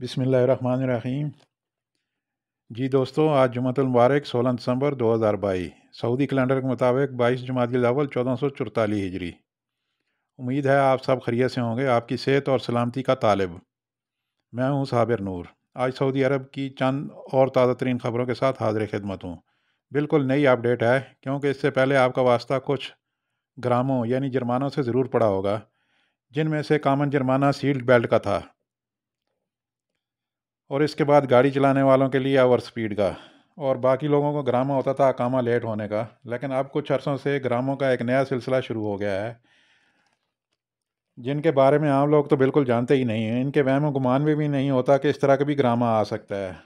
बिसमीम जी दोस्तों आज जुमतुलमबारक सोलह दिसंबर दो हज़ार बाईस सऊदी कैलेंडर के मुताबिक बाईस जुमात लावल चौदह सौ चौतालीस हिजरी उम्मीद है आप सब खरीत से होंगे आपकी सेहत और सलामती का तालब मैं हूं साबिर नूर आज सऊदी अरब की चंद और ताज़ा तरीन ख़बरों के साथ हाजिर खिदमत हूँ बिल्कुल नई अपडेट है क्योंकि इससे पहले आपका वास्ता कुछ ग्रामों यानी जुर्मानों से ज़रूर पड़ा होगा जिनमें से कामन जुर्माना सील्ड बेल्ट का था और इसके बाद गाड़ी चलाने वालों के लिए आवर स्पीड का और बाकी लोगों को ग्रामा होता था अकामा लेट होने का लेकिन अब कुछ अरसों से ग्रामों का एक नया सिलसिला शुरू हो गया है जिनके बारे में आम लोग तो बिल्कुल जानते ही नहीं हैं इनके वहम गुमान भी, भी नहीं होता कि इस तरह का भी ग्रामा आ सकता है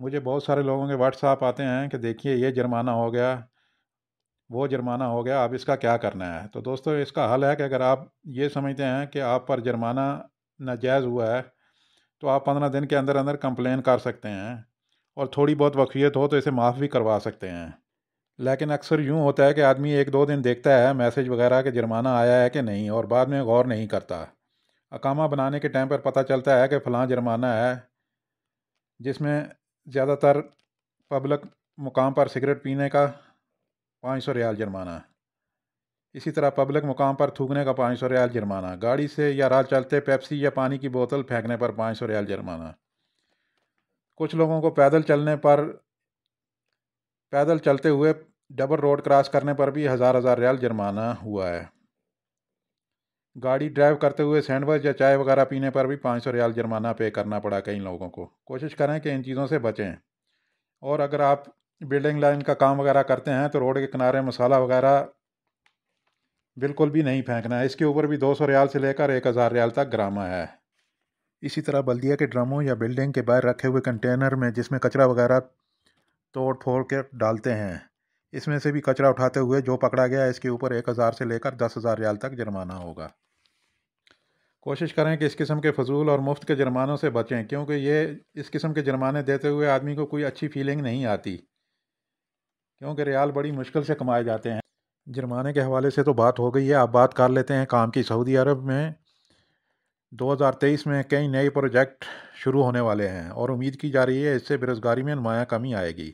मुझे बहुत सारे लोगों के व्हाट्सएप आते हैं कि देखिए ये जुर्माना हो गया वो जुर्माना हो गया अब इसका क्या करना है तो दोस्तों इसका हल है कि अगर आप ये समझते हैं कि आप पर जुर्माना नाजायज़ हुआ है तो आप पंद्रह दिन के अंदर अंदर कंप्लेन कर सकते हैं और थोड़ी बहुत वक़ीयत हो तो इसे माफ़ भी करवा सकते हैं लेकिन अक्सर यूँ होता है कि आदमी एक दो दिन देखता है मैसेज वगैरह के जुर्माना आया है कि नहीं और बाद में गौर नहीं करता अकामा बनाने के टाइम पर पता चलता है कि फ़लाँ जुर्माना है जिसमें ज़्यादातर पब्लिक मुकाम पर सिगरेट पीने का पाँच सौ रियाल जुर्माना है इसी तरह पब्लिक मुकाम पर थूकने का पाँच सौ रियाल जुर्माना गाड़ी से या राह चलते पेप्सी या पानी की बोतल फेंकने पर पाँच सौ रियाल जुर्माना कुछ लोगों को पैदल चलने पर पैदल चलते हुए डबल रोड क्रॉस करने पर भी हज़ार हज़ार रियाल जुर्माना हुआ है गाड़ी ड्राइव करते हुए सैंडविच या चाय वगैरह पीने पर भी पाँच सौ रियाल जुर्माना पे करना पड़ा कई लोगों को कोशिश करें कि इन चीज़ों से बचें और अगर आप बिल्डिंग लाइन का काम वगैरह करते हैं तो रोड के किनारे मसाला वगैरह बिल्कुल भी नहीं फेंकना है इसके ऊपर भी दो सौ रियाल से लेकर एक हज़ार रियाल तक ग्रामा है इसी तरह बल्दिया के ड्रमों या बिल्डिंग के बाहर रखे हुए कंटेनर में जिसमें कचरा वगैरह तोड़ फोड़ के डालते हैं इसमें से भी कचरा उठाते हुए जो पकड़ा गया इसके ऊपर एक हज़ार से लेकर दस हज़ार रियाल तक जुर्माना होगा कोशिश करें कि इस किस्म के फजूल और मुफ्त के जुर्मानों से बचें क्योंकि ये इस किस्म के जुर्माने देते हुए आदमी को कोई अच्छी फीलिंग नहीं आती क्योंकि रियाल बड़ी मुश्किल से कमाए जाते हैं जुर्माने के हवाले से तो बात हो गई है आप बात कर लेते हैं काम की सऊदी अरब में 2023 में कई नए प्रोजेक्ट शुरू होने वाले हैं और उम्मीद की जा रही है इससे बेरोज़गारी में नुमाया कमी आएगी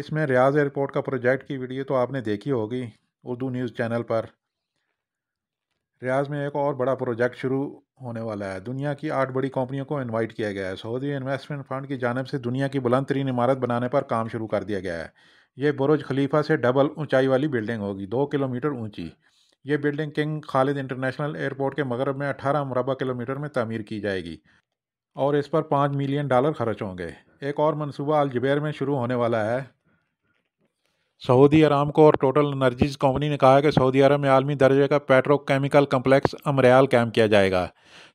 इसमें रियाज एयरपोर्ट का प्रोजेक्ट की वीडियो तो आपने देखी होगी उर्दू न्यूज़ चैनल पर रियाज में एक और बड़ा प्रोजेक्ट शुरू होने वाला है दुनिया की आठ बड़ी कंपनियों को इनवाइट किया गया है सऊदी इन्वेस्टमेंट फंड की जानब से दुनिया की बुलंद तरीन इमारत बनाने पर काम शुरू कर दिया गया है ये बुरुज खलीफा से डबल ऊंचाई वाली बिल्डिंग होगी दो किलोमीटर ऊंची ये building King Khalid International Airport के मगरब में अठारह मुरबा किलोमीटर में तमीर की जाएगी और इस पर पाँच मिलियन डॉलर खर्च होंगे एक और मनसूबा अलजबैर में शुरू होने वाला है सऊदी अरामको और टोटल एनर्जीज कंपनी ने कहा है कि सऊदी अरब में आलमी दर्जे का पेट्रोकेमिकल कम्प्लेक्स अमरियाल कैम किया जाएगा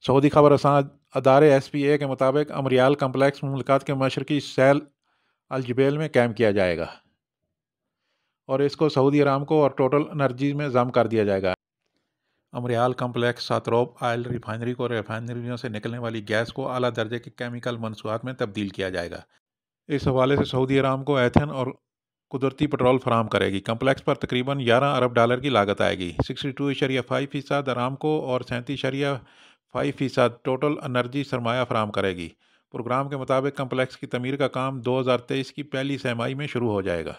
सऊदी खबरसान अदारे एस पी ए के मुताबिक अमरियाल कम्प्लेक्स ममलिकात के मशरकी सैल अलजबेल में कैम किया जाएगा और इसको सऊदी अरामको और टोटल एनर्जी में जम कर दिया जाएगा अमरियाल कम्प्लेक्स सातरोप आयल रिफाइनरी को रिफाइनरियों से निकलने वाली गैस को अला दर्जे के केमिकल मनसूआत में तब्दील किया जाएगा इस हवाले से सऊदी अराम को एथन और कुदरती पेट्रोल फराम करेगी कम्प्लेक्स पर तकरीबन 11 अरब डॉलर की लागत आएगी 62 इशरिया फाइव फ़ीसद आराम को और सैंतीस शरिया फाइव फ़ीसद टोटल अनर्जी सरमाया फराम करेगी प्रोग्राम के मुताबिक कम्प्लेक्स की तमीर का काम तेईस की पहली सहमाही में शुरू हो जाएगा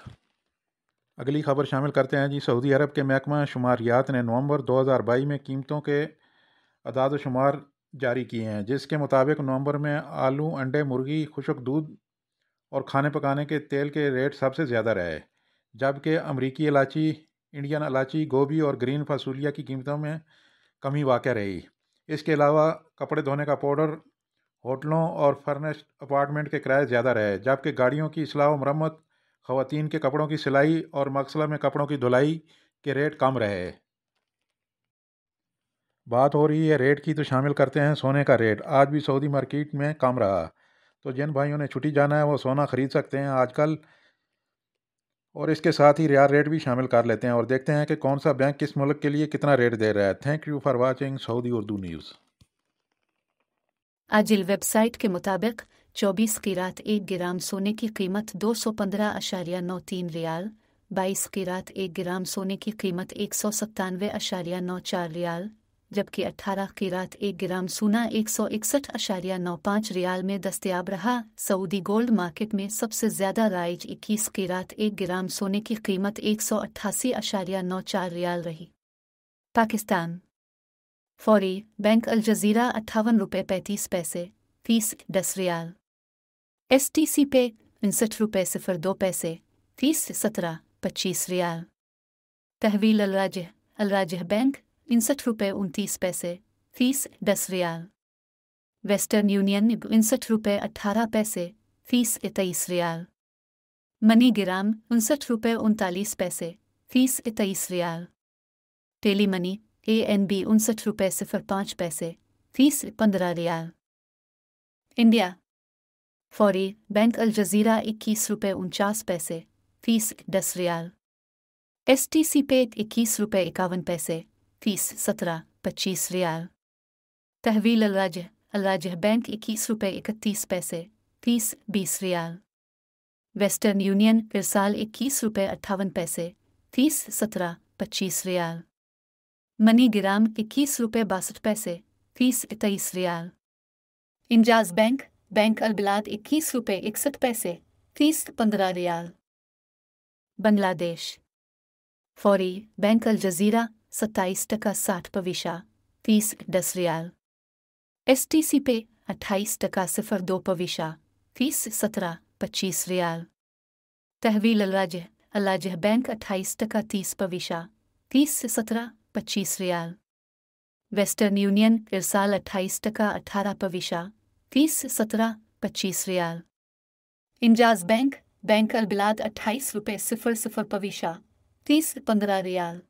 अगली खबर शामिल करते हैं जी सऊदी अरब के महकमा शुमारियात ने नवंबर 2022 में कीमतों के अदाद शुमार जारी किए हैं जिसके मुताबिक नवंबर में आलू अंडे मुर्गी खुशक दूध और खाने पकाने के तेल के रेट सबसे ज़्यादा रहे जबकि अमरीकी इलाची इंडियन इलाची गोभी और ग्रीन फसूलिया की कीमतों में कमी वाक़ रही इसके अलावा कपड़े धोने का पाउडर होटलों और फर्निश्ड अपार्टमेंट के किराए ज़्यादा रहे जबकि गाड़ियों की असलाह मरम्मत खातन के कपड़ों की सिलाई और मकसला में कपड़ों की धुलाई के रेट कम रहे बात हो रही है रेट की तो शामिल करते हैं सोने का रेट आज भी सऊदी मार्केट में कम रहा तो जिन भाइयों ने छुट्टी जाना है वो सोना ख़रीद सकते हैं आजकल और इसके साथ ही रियाल रेट भी शामिल कर लेते हैं और देखते हैं कि कौन सा बैंक किस मुल्क के लिए कितना रेट दे रहा है thank you for watching Saudi Urdu news अजिल वेबसाइट के मुताबिक चौबीस किरात एक ग्राम सोने की कीमत दो सौ पंद्रह अशारिया नौ तीन रियाल बाईस किरात एक ग्राम सोने की कीमत एक सौ सत्तानवे अशारिया नौ चार रियाल जबकि अठारह किरात एक ग्राम सोना एक सौ इकसठ अशारिया नौ पाँच रियाल में दस्तयाब रहा सऊदी गोल्ड मार्केट में सबसे ज़्यादा राइज इक्कीस किरात एक ग्राम सोने की कीमत एक सौ अट्ठासी अशारिया नौ चार रियाल रही पाकिस्तान फौरी बैंक अलजीरा अट्ठावन रुपये पैंतीस पैसे फीस दस रियाल एस टी सी पे उनसठ रुपये सिफर दो पैसे तीस सत्रह पच्चीस रियाल तहवील अलराजह अलराजह बैंक उनसठ रुपये उनतीस पैसे तीस दस रियाल वेस्टर्न यूनियन उनसठ रुपये अट्ठारह पैसे तीस तेईस रियाल मनी गिराम उनसठ रुपये उनतालीस पैसे तीस तेईस riyal Tele Money A N B उनसठ रुपये सिफर पाँच पैसे तीस पंद्रह रियाल इंडिया फौरी बैंक अल जजीरा इक्कीस रुपये उनचास पैसे फीस दस रियाल एस टी सी पे इक्कीस रुपये इक्यावन पैसे फीस सत्रह पच्चीस रियाल तहवील अलराज अलराज बैंक इक्कीस रुपये इकतीस पैसे फीस बीस रियाल वेस्टर्न यूनियन साल इक्कीस रुपये अट्ठावन पैसे फीस सत्रह पच्चीस रियाल मनी ग्राम इक्कीस रुपये बासठ पैसे फीस तेईस riyal Enjaz bank bank Albilad इक्कीस रुपये इकसठ पैसे तीस पंद्रह रियाल बांग्लादेश फौरी बैंक अल जजीरा सत्ताईस टका साठ पविशा तीस दस रियाल एस टी सी पे अट्ठाईस टका सिफर दो पविशा तीस सत्रह पच्चीस रियाल तहवील अलाजह अलाजह बैंक अट्ठाईस टका तीस पविशा तीस सत्रह पच्चीस रियाल वेस्टर्न यूनियन इरसाल अट्ठाईस टका अठारह पविशा तीस सत्रह पच्चीस riyal Enjaz bank bank Albilad अट्ठाईस रुपये सिफर सिफर पविशा तीस पंद्रह रियाल